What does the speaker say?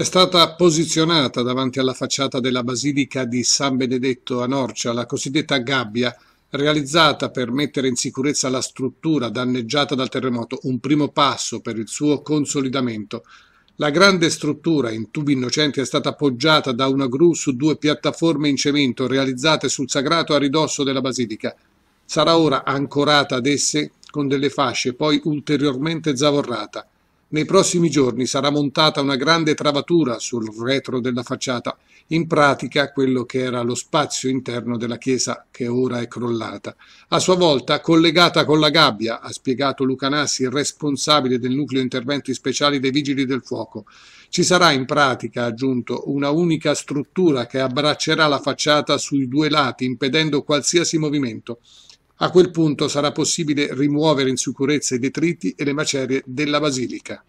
È stata posizionata davanti alla facciata della Basilica di San Benedetto a Norcia la cosiddetta gabbia realizzata per mettere in sicurezza la struttura danneggiata dal terremoto, un primo passo per il suo consolidamento. La grande struttura in tubi innocenti è stata appoggiata da una gru su due piattaforme in cemento realizzate sul sagrato a ridosso della basilica. Sarà ora ancorata ad esse con delle fasce, poi ulteriormente zavorrata. Nei prossimi giorni sarà montata una grande travatura sul retro della facciata, in pratica quello che era lo spazio interno della chiesa che ora è crollata. A sua volta collegata con la gabbia, ha spiegato Lucanassi, responsabile del nucleo interventi speciali dei Vigili del Fuoco. Ci sarà in pratica, ha aggiunto, una unica struttura che abbraccerà la facciata sui due lati, impedendo qualsiasi movimento. A quel punto sarà possibile rimuovere in sicurezza i detriti e le macerie della basilica.